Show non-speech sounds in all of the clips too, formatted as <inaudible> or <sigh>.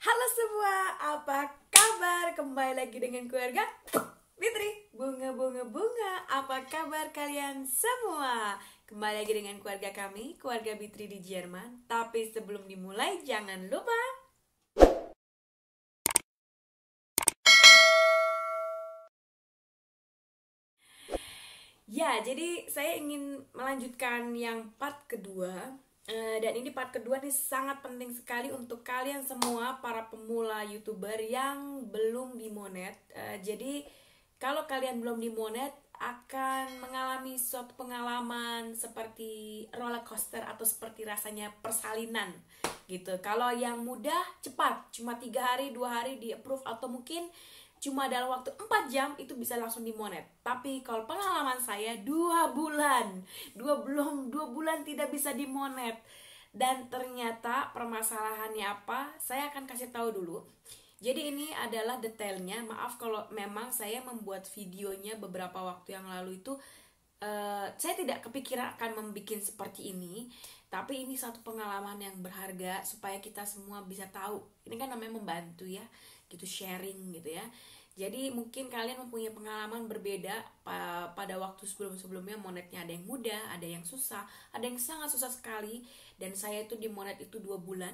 Halo semua, apa kabar? Kembali lagi dengan keluarga Fitri Bunga bunga bunga, apa kabar kalian semua? Kembali lagi dengan keluarga kami, keluarga Fitri di Jerman Tapi sebelum dimulai, jangan lupa Ya, jadi saya ingin melanjutkan yang part kedua Eh, dan ini part kedua nih sangat penting sekali untuk kalian semua para pemula youtuber yang belum dimonet. Uh, eh, jadi kalau kalian belum dimonet akan mengalami suatu pengalaman seperti roller coaster atau seperti rasanya persalinan gitu. Kalau yang mudah cepat, cuma tiga hari dua hari di approve atau mungkin cuma dalam waktu 4 jam itu bisa langsung dimonet. Tapi kalau pengalaman saya dua bulan, dua belum dua bulan tidak bisa dimonet. Dan ternyata permasalahannya apa? Saya akan kasih tahu dulu. Jadi ini adalah detailnya. Maaf kalau memang saya membuat videonya beberapa waktu yang lalu itu uh, saya tidak kepikiran akan membuat seperti ini tapi ini satu pengalaman yang berharga supaya kita semua bisa tahu ini kan namanya membantu ya gitu sharing gitu ya jadi mungkin kalian mempunyai pengalaman berbeda pada waktu sebelum-sebelumnya monetnya ada yang mudah, ada yang susah, ada yang sangat susah sekali. Dan saya itu di monet itu dua bulan.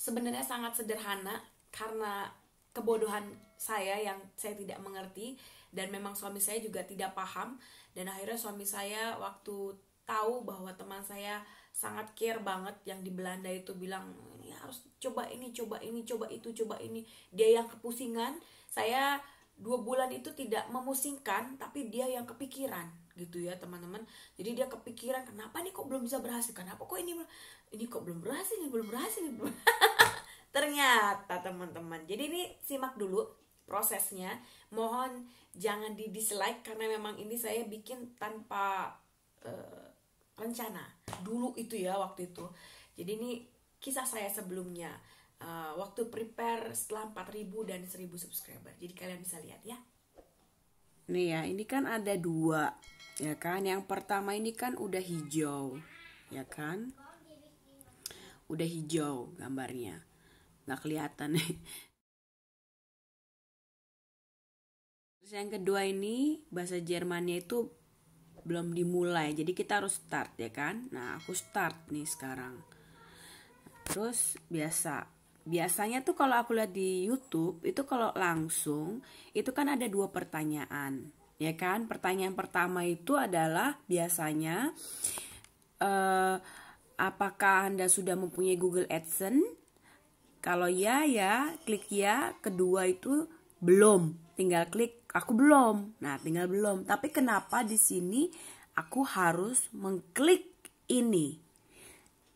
Sebenarnya sangat sederhana karena kebodohan saya yang saya tidak mengerti dan memang suami saya juga tidak paham dan akhirnya suami saya waktu tahu bahwa teman saya sangat care banget yang di Belanda itu bilang ya harus coba ini coba ini coba itu coba ini dia yang kepusingan saya dua bulan itu tidak memusingkan tapi dia yang kepikiran gitu ya teman-teman jadi dia kepikiran kenapa nih kok belum bisa berhasil kenapa kok ini ini kok belum berhasil ini belum berhasil ini <laughs> ternyata teman-teman jadi ini simak dulu prosesnya mohon jangan di dislike karena memang ini saya bikin tanpa uh, rencana dulu itu ya waktu itu jadi ini kisah saya sebelumnya uh, waktu prepare setelah 4000 dan 1000 subscriber jadi kalian bisa lihat ya nih ya ini kan ada dua ya kan yang pertama ini kan udah hijau ya kan udah hijau gambarnya nggak kelihatan nih terus yang kedua ini bahasa Jermannya itu belum dimulai jadi kita harus start ya kan nah aku start nih sekarang terus biasa biasanya tuh kalau aku lihat di YouTube itu kalau langsung itu kan ada dua pertanyaan ya kan pertanyaan pertama itu adalah biasanya uh, apakah anda sudah mempunyai Google AdSense kalau ya ya, klik ya, kedua itu belum. Tinggal klik aku belum. Nah, tinggal belum. Tapi kenapa di sini aku harus mengklik ini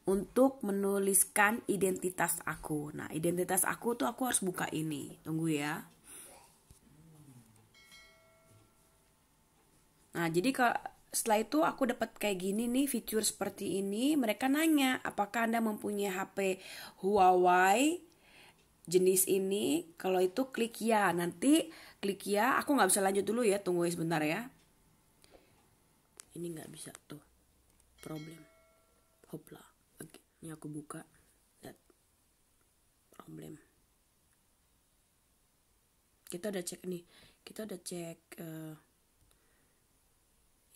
untuk menuliskan identitas aku. Nah, identitas aku tuh aku harus buka ini. Tunggu ya. Nah, jadi kalau setelah itu aku dapat kayak gini nih fitur seperti ini mereka nanya apakah anda mempunyai HP Huawei jenis ini kalau itu klik ya nanti klik ya aku nggak bisa lanjut dulu ya tunggu ya sebentar ya ini nggak bisa tuh problem hopla oke ini aku buka lihat problem kita udah cek nih kita udah cek uh,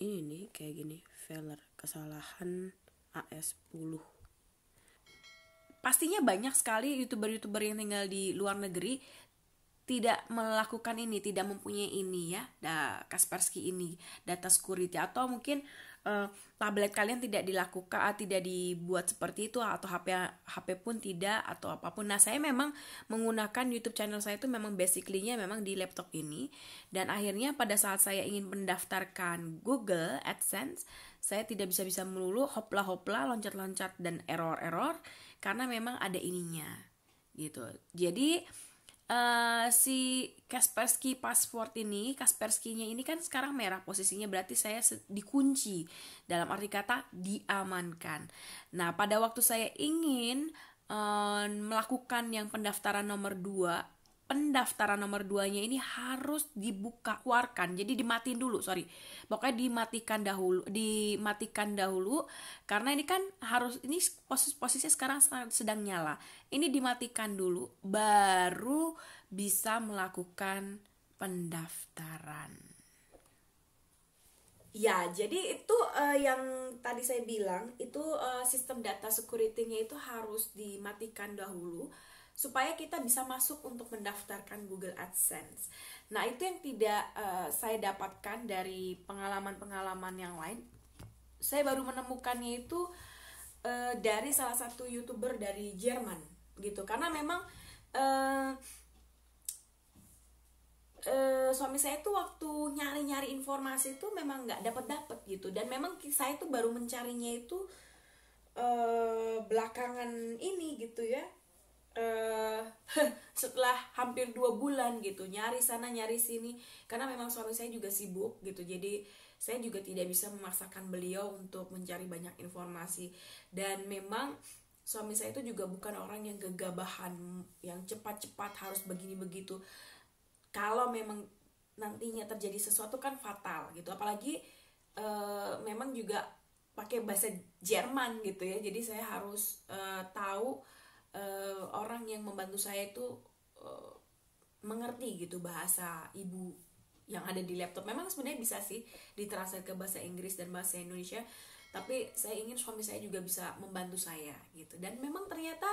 ini nih kayak gini failure kesalahan AS10 pastinya banyak sekali youtuber-youtuber yang tinggal di luar negeri tidak melakukan ini, tidak mempunyai ini ya, da Kaspersky ini, data security atau mungkin uh, tablet kalian tidak dilakukan eh, tidak dibuat seperti itu atau HP HP pun tidak atau apapun. Nah, saya memang menggunakan YouTube channel saya itu memang basically-nya memang di laptop ini dan akhirnya pada saat saya ingin mendaftarkan Google AdSense, saya tidak bisa-bisa melulu hopla-hopla loncat-loncat dan error-error karena memang ada ininya gitu. Jadi uh, si Kaspersky Passport ini, Kaspersky-nya ini kan sekarang merah posisinya berarti saya dikunci dalam arti kata diamankan. Nah, pada waktu saya ingin uh, melakukan yang pendaftaran nomor 2 pendaftaran nomor 2-nya ini harus dibuka keluarkan, Jadi dimatiin dulu, sorry. Pokoknya dimatikan dahulu, dimatikan dahulu karena ini kan harus ini posisi posisinya sekarang sedang nyala. Ini dimatikan dulu baru bisa melakukan pendaftaran. Ya, jadi itu uh, yang tadi saya bilang itu uh, sistem data security-nya itu harus dimatikan dahulu supaya kita bisa masuk untuk mendaftarkan Google AdSense. Nah, itu yang tidak uh, saya dapatkan dari pengalaman-pengalaman yang lain. Saya baru menemukannya itu uh, dari salah satu YouTuber dari Jerman gitu. Karena memang uh, Uh, suami saya itu waktu nyari-nyari informasi itu memang nggak dapet dapet gitu dan memang saya itu baru mencarinya itu uh, belakangan ini gitu ya uh, <laughs> setelah hampir dua bulan gitu nyari sana nyari sini karena memang suami saya juga sibuk gitu jadi saya juga tidak bisa memaksakan beliau untuk mencari banyak informasi dan memang suami saya itu juga bukan orang yang gegabahan yang cepat-cepat harus begini begitu kalau memang nantinya terjadi sesuatu kan fatal gitu apalagi e, memang juga pakai bahasa Jerman gitu ya jadi saya harus e, tahu uh, orang yang membantu saya itu uh, mengerti gitu bahasa ibu yang ada di laptop. Memang sebenarnya bisa sih diterasai ke bahasa Inggris dan bahasa Indonesia, tapi saya ingin suami saya juga bisa membantu saya gitu. Dan memang ternyata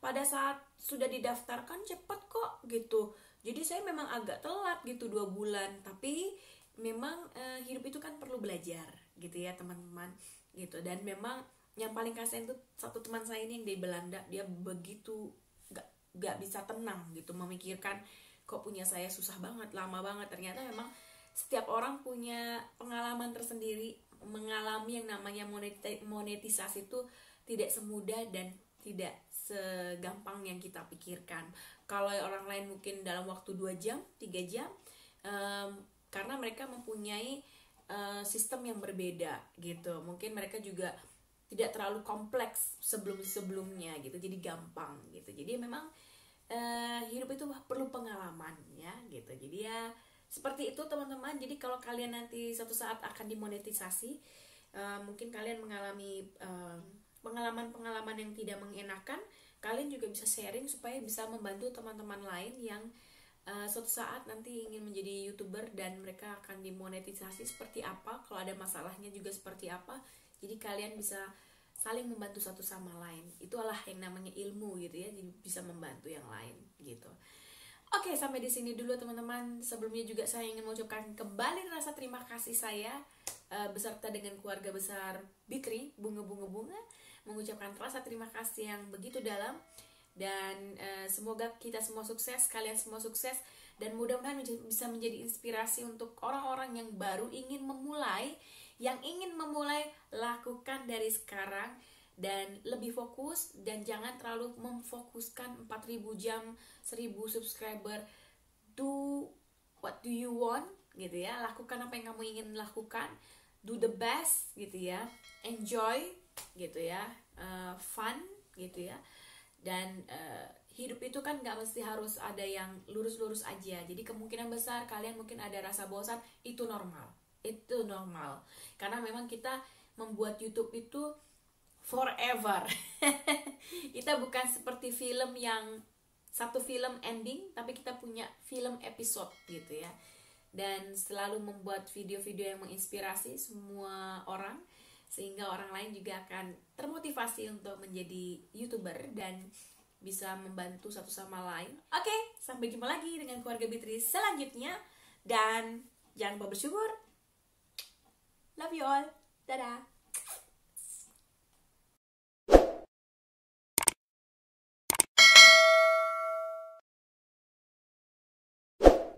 pada saat sudah didaftarkan cepet kok gitu. Jadi saya memang agak telat gitu dua bulan, tapi memang eh, hidup itu kan perlu belajar gitu ya teman-teman gitu. Dan memang yang paling kasihan tuh satu teman saya ini yang dari Belanda dia begitu gak, gak bisa tenang gitu memikirkan kok punya saya susah banget lama banget ternyata memang setiap orang punya pengalaman tersendiri mengalami yang namanya monetisasi itu tidak semudah dan tidak segampang yang kita pikirkan kalau orang lain mungkin dalam waktu dua jam tiga jam um, karena mereka mempunyai uh, sistem yang berbeda gitu mungkin mereka juga tidak terlalu kompleks sebelum sebelumnya gitu jadi gampang gitu jadi memang uh, hidup itu perlu pengalaman ya gitu jadi ya seperti itu teman-teman jadi kalau kalian nanti suatu saat akan dimonetisasi uh, mungkin kalian mengalami eh, pengalaman-pengalaman uh, yang tidak mengenakan kalian juga bisa sharing supaya bisa membantu teman-teman lain yang uh, suatu saat nanti ingin menjadi youtuber dan mereka akan dimonetisasi seperti apa kalau ada masalahnya juga seperti apa jadi kalian bisa saling membantu satu sama lain itulah yang namanya ilmu gitu ya jadi bisa membantu yang lain gitu Oke, sampai di sini dulu teman-teman. Sebelumnya juga saya ingin mengucapkan kembali rasa terima kasih saya uh, beserta dengan keluarga besar Bikri, bunga-bunga bunga, mengucapkan rasa terima kasih yang begitu dalam dan e, semoga kita semua sukses, kalian semua sukses dan mudah-mudahan bisa menjadi inspirasi untuk orang-orang yang baru ingin memulai yang ingin memulai lakukan dari sekarang dan lebih fokus dan jangan terlalu memfokuskan 4000 jam 1000 subscriber do what do you want gitu ya lakukan apa yang kamu ingin lakukan do the best gitu ya enjoy gitu ya uh, fun gitu ya dan uh, hidup itu kan gak mesti harus ada yang lurus-lurus aja jadi kemungkinan besar kalian mungkin ada rasa bosan itu normal itu normal karena memang kita membuat YouTube itu forever <laughs> kita bukan seperti film yang satu film ending tapi kita punya film episode gitu ya dan selalu membuat video-video yang menginspirasi semua orang sehingga orang lain juga akan termotivasi untuk menjadi youtuber dan bisa membantu satu sama lain. Oke, sampai jumpa lagi dengan keluarga Bitri selanjutnya dan jangan lupa bersyukur Love you all. Ta-da!